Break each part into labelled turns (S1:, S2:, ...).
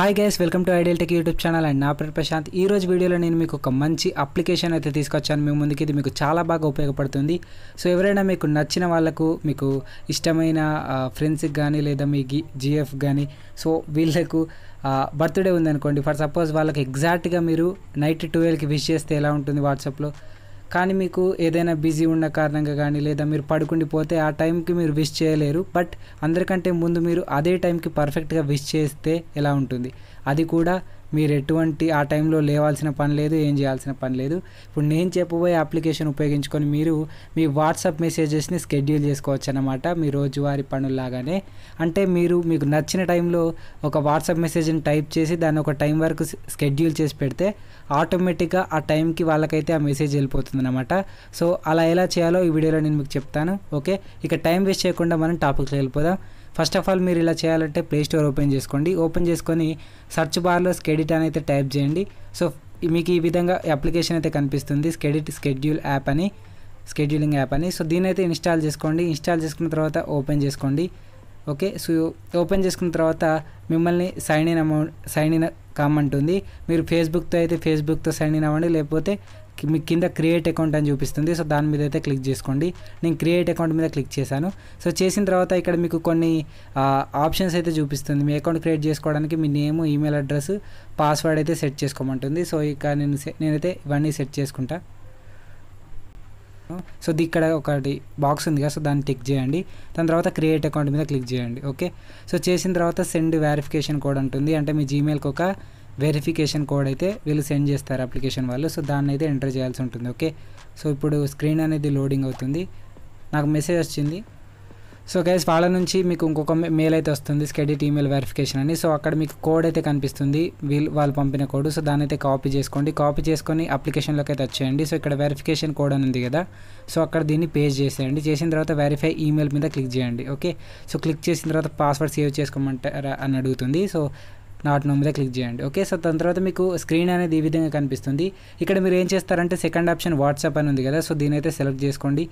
S1: hi guys welcome to Ideal Tech YouTube channel and నా పేరు ప్రశాంత్ ఈ రోజు వీడియోలో నేను మీకు ఒక మంచి అప్లికేషన్ అయితే తీసుకొచ్చాను మీ ముందుకి ఇది మీకు చాలా బాగా ఉపయోగపడుతుంది సో ఎవరైనా మీకు నచ్చిన వాళ్ళకు మీకు ఇష్టమైన ఫ్రెండ్స్కి కానీ లేదా మీ జిఎఫ్ కానీ సో వీళ్ళకు బర్త్డే ఉందనుకోండి ఫర్ సపోజ్ వాళ్ళకి ఎగ్జాక్ట్గా మీరు నైట్ ట్వెల్వ్కి విష్ చేస్తే ఎలా ఉంటుంది వాట్సాప్లో కానీ మీకు ఏదైనా బిజీ ఉన్న కారణంగా కానీ లేదా మీరు పడుకుండిపోతే ఆ టైంకి మీరు విష్ చేయలేరు బట్ అందరికంటే ముందు మీరు అదే టైంకి పర్ఫెక్ట్గా విష్ చేస్తే ఎలా ఉంటుంది అది కూడా మీరు ఎటువంటి ఆ టైంలో లేవాల్సిన పని లేదు ఏం చేయాల్సిన పని లేదు ఇప్పుడు నేను చెప్పబోయే అప్లికేషన్ ఉపయోగించుకొని మీరు మీ వాట్సాప్ మెసేజెస్ని స్కెడ్యూల్ చేసుకోవచ్చు అనమాట మీ రోజువారీ పనుల్లాగానే అంటే మీరు మీకు నచ్చిన టైంలో ఒక వాట్సాప్ మెసేజ్ని టైప్ చేసి దాన్ని ఒక టైం వరకు స్కెడ్యూల్ చేసి పెడితే ఆటోమేటిక్గా ఆ టైంకి వాళ్ళకైతే ఆ మెసేజ్ వెళ్ళిపోతుంది అనమాట సో అలా ఎలా చేయాలో ఈ వీడియోలో నేను మీకు చెప్తాను ఓకే ఇక టైం వేస్ట్ చేయకుండా మనం టాపిక్స్ వెళ్ళిపోదాం ఫస్ట్ ఆఫ్ ఆల్ మీరు ఇలా చేయాలంటే ప్లే స్టోర్ ఓపెన్ చేసుకోండి ఓపెన్ చేసుకొని సర్చ్ బార్లో స్కెడిట్ అని అయితే టైప్ చేయండి సో మీకు ఈ విధంగా అప్లికేషన్ అయితే కనిపిస్తుంది స్కెడిట్ స్కెడ్యూల్ యాప్ అని స్కెడ్యూలింగ్ యాప్ అని సో దీని అయితే ఇన్స్టాల్ చేసుకోండి ఇన్స్టాల్ చేసుకున్న తర్వాత ఓపెన్ చేసుకోండి ఓకే సో ఓపెన్ చేసుకున్న తర్వాత మిమ్మల్ని sign in amount sign in కామంటుంది మీరు ఫేస్బుక్తో అయితే ఫేస్బుక్తో సైన్ ఇన్ అవ్వండి లేకపోతే మీకు కింద క్రియేట్ అకౌంట్ అని చూపిస్తుంది సో దాని మీద అయితే క్లిక్ చేసుకోండి నేను క్రియేట్ అకౌంట్ మీద క్లిక్ చేశాను సో చేసిన తర్వాత ఇక్కడ మీకు కొన్ని ఆప్షన్స్ అయితే చూపిస్తుంది మీ అకౌంట్ క్రియేట్ చేసుకోవడానికి మీ నేమ్ ఈమెయిల్ అడ్రస్ పాస్వర్డ్ అయితే సెట్ చేసుకోమంటుంది సో ఇక నేను నేనైతే ఇవన్నీ సెట్ చేసుకుంటా సో ఇక్కడ ఒకటి బాక్స్ ఉంది కదా సో దాన్ని టిక్ చేయండి దాని తర్వాత క్రియేట్ అకౌంట్ మీద క్లిక్ చేయండి ఓకే సో చేసిన తర్వాత సెండ్ వెరిఫికేషన్ కోడ్ ఉంటుంది అంటే మీ జీమెయిల్కి ఒక వెరిఫికేషన్ కోడ్ అయితే వీళ్ళు సెండ్ చేస్తారు అప్లికేషన్ వాళ్ళు సో దాన్ని అయితే ఎంటర్ చేయాల్సి ఉంటుంది ఓకే సో ఇప్పుడు స్క్రీన్ అనేది లోడింగ్ అవుతుంది నాకు మెసేజ్ వచ్చింది సో గైస్ వాళ్ళ నుంచి మీకు ఇంకొక మెయిల్ అయితే వస్తుంది స్కెడిట్ ఈమెయిల్ వెరిఫికేషన్ అని సో అక్కడ మీకు కోడ్ అయితే కనిపిస్తుంది వీళ్ళు వాళ్ళు పంపిన కోడ్ సో దాన్ని అయితే కాపీ చేసుకోండి కాపీ చేసుకొని అప్లికేషన్లోకి అయితే వచ్చేయండి సో ఇక్కడ వెరిఫికేషన్ కోడ్ అని ఉంది కదా సో అక్కడ దీన్ని పేజ్ చేసేయండి చేసిన తర్వాత వెరిఫై ఈమెయిల్ మీద క్లిక్ చేయండి ఓకే సో క్లిక్ చేసిన తర్వాత పాస్వర్డ్ సేవ్ చేసుకోమంటారా అని అడుగుతుంది సో నాట్ నో మీద క్లిక్ చేయండి ఓకే సో దాని తర్వాత మీకు స్క్రీన్ అనేది ఈ విధంగా కనిపిస్తుంది ఇక్కడ మీరు ఏం చేస్తారంటే సెకండ్ ఆప్షన్ వాట్సాప్ అని ఉంది కదా సో దీని అయితే సెలెక్ట్ చేసుకోండి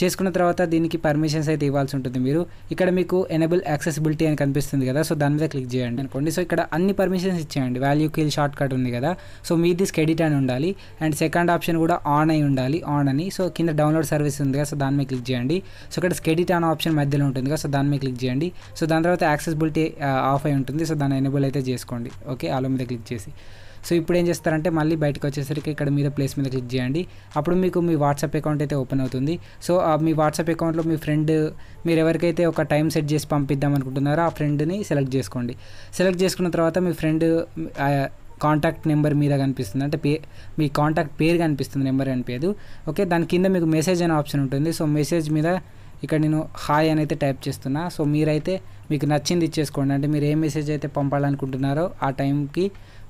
S1: చేసుకున్న తర్వాత దీనికి పర్మిషన్స్ అయితే ఇవ్వాల్సి ఉంటుంది మీరు ఇక్కడ మీకు ఎనబుల్ యాక్సెసిబిలిటీ అని కనిపిస్తుంది కదా సో దాని మీద క్లిక్ చేయండి అనుకోండి సో ఇక్కడ అన్ని పర్మిషన్స్ ఇచ్చేయండి వాల్యూ కిల్ షార్ట్ కట్ ఉంది కదా సో మీది స్కెడిట్ అని ఉండాలి అండ్ సెకండ్ ఆప్షన్ కూడా ఆన్ అయి ఉండాలి ఆన్ అని సో కింద డౌన్లోడ్ సర్వీస్ ఉంది కదా సో దాని మీద క్లిక్ చేయండి సో ఇక్కడ స్కెడిట్ ఆన్ ఆప్షన్ మధ్యలో ఉంటుంది కదా సో దాని మీద క్లిక్ చేయండి సో దాని తర్వాత యాక్సెసిబిలిటీ ఆఫ్ అయి ఉంటుంది సో దాన్ని ఎనబుల్ అయితే చేసుకోండి ఓకే ఆలో మీద క్లిక్ చేసి సో ఇప్పుడు ఏం చేస్తారంటే మళ్ళీ బయటకు వచ్చేసరికి ఇక్కడ మీద ప్లేస్ మీద క్లిక్ చేయండి అప్పుడు మీకు మీ వాట్సాప్ అకౌంట్ అయితే ఓపెన్ అవుతుంది సో మీ వాట్సాప్ అకౌంట్లో మీ ఫ్రెండ్ మీరు ఎవరికైతే ఒక టైం సెట్ చేసి పంపిద్దాం అనుకుంటున్నారో ఆ ఫ్రెండ్ని సెలెక్ట్ చేసుకోండి సెలెక్ట్ చేసుకున్న తర్వాత మీ ఫ్రెండ్ కాంటాక్ట్ నెంబర్ మీద కనిపిస్తుంది అంటే పే మీ కాంటాక్ట్ పేరు కనిపిస్తుంది నెంబర్ కనిపించదు ఓకే దాని కింద మీకు మెసేజ్ అనే ఆప్షన్ ఉంటుంది సో మెసేజ్ మీద ఇక్కడ నేను హాయ్ అని అయితే టైప్ చేస్తున్నా సో మీరైతే మీకు నచ్చింది ఇచ్చేసుకోండి అంటే మీరు ఏ మెసేజ్ అయితే పంపాలనుకుంటున్నారో ఆ టైంకి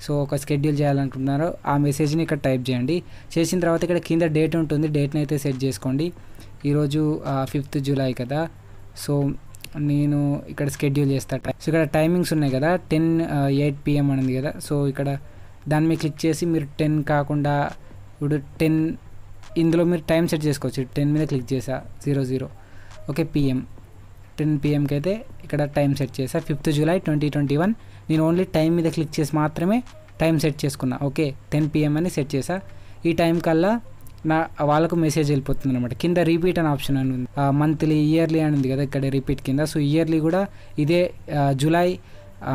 S1: సో ఒక స్కెడ్యూల్ చేయాలనుకుంటున్నారో ఆ మెసేజ్ని ఇక్కడ టైప్ చేయండి చేసిన తర్వాత ఇక్కడ కింద డేట్ ఉంటుంది డేట్ని అయితే సెట్ చేసుకోండి ఈరోజు ఫిఫ్త్ జూలై కదా సో నేను ఇక్కడ స్కెడ్యూల్ చేస్తా సో ఇక్కడ టైమింగ్స్ ఉన్నాయి కదా టెన్ ఎయిట్ పిఎం అనేది కదా సో ఇక్కడ దాని మీద క్లిక్ చేసి మీరు టెన్ కాకుండా ఇప్పుడు టెన్ ఇందులో మీరు టైం సెట్ చేసుకోవచ్చు టెన్ మీద క్లిక్ చేసా zero zero okay PM ten పిఎంకి అయితే ఇక్కడ టైం సెట్ చేసా fifth July twenty twenty one నేను ఓన్లీ టైం మీద క్లిక్ చేసి మాత్రమే టైం సెట్ చేసుకున్నా ఓకే టెన్ పిఎం అని సెట్ చేసా ఈ టైం కల్లా నా వాళ్ళకు మెసేజ్ వెళ్ళిపోతుంది అనమాట కింద రిపీట్ అని ఆప్షన్ అని ఉంది మంత్లీ ఇయర్లీ అని ఉంది కదా ఇక్కడ రిపీట్ కింద సో ఇయర్లీ కూడా ఇదే జూలై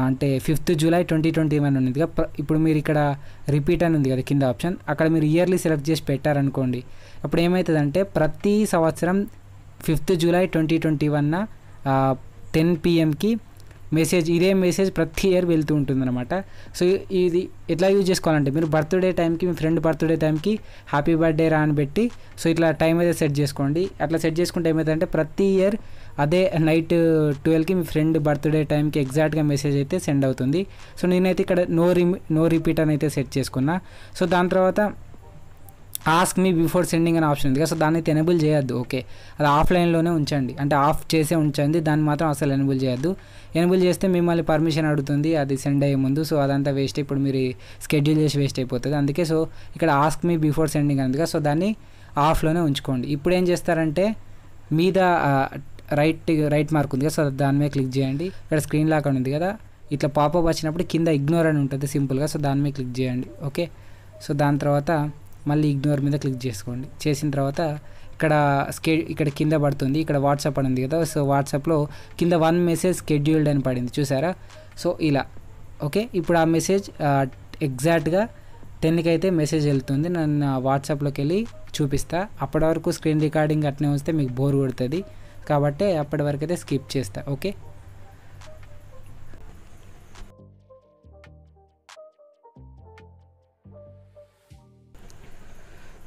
S1: అంటే fifth July twenty twenty one ఉంది కదా ఇప్పుడు మీరు ఇక్కడ రిపీట్ అని ఉంది కదా కింద ఆప్షన్ అక్కడ మీరు ఇయర్లీ సెలెక్ట్ చేసి పెట్టారనుకోండి అప్పుడు ఏమవుతుందంటే ప్రతి సంవత్సరం ఫిఫ్త్ జూలై ట్వంటీ ట్వంటీ వన్న టెన్ పిఎంకి మెసేజ్ ఇదే మెసేజ్ ప్రతి ఇయర్ వెళ్తూ ఉంటుందన్నమాట సో ఇది ఎట్లా యూజ్ చేసుకోవాలంటే మీరు బర్త్డే టైంకి మీ ఫ్రెండ్ బర్త్డే టైంకి హ్యాపీ బర్త్డే రా అని పెట్టి సో ఇట్లా టైం అయితే సెట్ చేసుకోండి అట్లా సెట్ చేసుకుంటే ఏమవుతుందంటే ప్రతి ఇయర్ అదే నైట్ ట్వెల్వ్కి మీ ఫ్రెండ్ బర్త్డే టైంకి ఎగ్జాక్ట్గా మెసేజ్ అయితే సెండ్ అవుతుంది సో నేనైతే ఇక్కడ నో రిమి నో రిపీట్ అని అయితే సెట్ చేసుకున్నా సో దాని తర్వాత ఆస్క్ మీ బిఫోర్ సెండింగ్ అనే ఆప్షన్ ఉంది కదా సో దాన్ని అయితే ఎనేబుల్ చేయొద్దు ఓకే అది ఆఫ్లైన్లోనే ఉంచండి అంటే ఆఫ్ చేసే ఉంచండి దాన్ని మాత్రం అసలు ఎనేబుల్ చేయొద్దు ఎనేబుల్ చేస్తే మిమ్మల్ని పర్మిషన్ అడుగుతుంది అది సెండ్ అయ్యే ముందు సో అదంతా వేస్ట్ ఇప్పుడు మీరు స్కెడ్యూల్ చేసి వేస్ట్ అయిపోతుంది అందుకే సో ఇక్కడ ఆస్క్ మీ బిఫోర్ సెండింగ్ అనేది కదా సో దాన్ని ఆఫ్లోనే ఉంచుకోండి ఇప్పుడు ఏం చేస్తారంటే మీద రైట్ రైట్ మార్క్ ఉంది కదా సో దాని మీద క్లిక్ చేయండి ఇక్కడ స్క్రీన్ లాక్ ఉంది కదా ఇట్లా పాపప్ వచ్చినప్పుడు కింద ఇగ్నోర్ అని ఉంటుంది సింపుల్గా సో దాని మీద క్లిక్ చేయండి ఓకే సో దాని తర్వాత మళ్ళీ ఇగ్నోర్ మీద క్లిక్ చేసుకోండి చేసిన తర్వాత ఇక్కడ స్కే ఇక్కడ కింద పడుతుంది ఇక్కడ వాట్సాప్ అని ఉంది కదా సో వాట్సాప్లో కింద వన్ మెసేజ్ స్కెడ్యూల్డ్ అని పడింది చూసారా సో ఇలా ఓకే ఇప్పుడు ఆ మెసేజ్ ఎగ్జాక్ట్గా టెన్కి అయితే మెసేజ్ వెళ్తుంది నన్ను వాట్సాప్లోకి వెళ్ళి చూపిస్తా అప్పటి వరకు స్క్రీన్ రికార్డింగ్ అట్నే వస్తే మీకు బోర్ కొడుతుంది కాబట్టి అప్పటి వరకు అయితే స్కిప్ చేస్తా ఓకే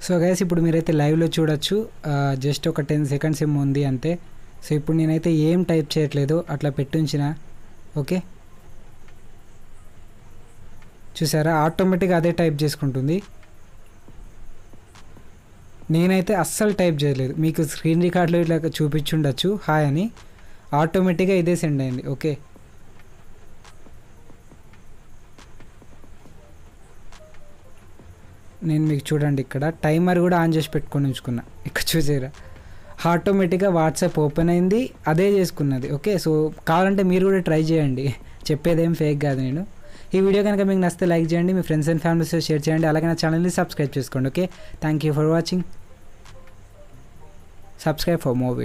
S1: సో గైస్ ఇప్పుడు మీరైతే లైవ్లో చూడొచ్చు జస్ట్ uh, ఒక టెన్ సెకండ్స్ ఏమో ఉంది అంతే సో ఇప్పుడు నేనైతే ఏం టైప్ చేయట్లేదు అట్లా పెట్టుంచిన ఓకే చూసారా ఆటోమేటిక్గా అదే టైప్ చేసుకుంటుంది నేనైతే అస్సలు టైప్ చేయలేదు మీకు స్క్రీన్ రికార్డులో ఇట్లా చూపించుండొచ్చు హాయ్ అని ఆటోమేటిక్గా ఇదే సెండ్ అయింది ఓకే నేను మీకు చూడండి ఇక్కడ టైమర్ కూడా ఆన్ చేసి పెట్టుకొని ఉంచుకున్నా ఇక్కడ చూసారా ఆటోమేటిక్గా వాట్సాప్ ఓపెన్ అయింది అదే చేసుకున్నది ఓకే సో కావాలంటే మీరు కూడా ట్రై చేయండి చెప్పేదేం ఫేక్ కాదు నేను ఈ వీడియో కనుక మీకు నచ్చితే లైక్ చేయండి మీ ఫ్రెండ్స్ అండ్ ఫ్యామిలీస్తో షేర్ చేయండి అలాగే నా ఛానల్ని సబ్స్క్రైబ్ చేసుకోండి okay thank you for watching subscribe for more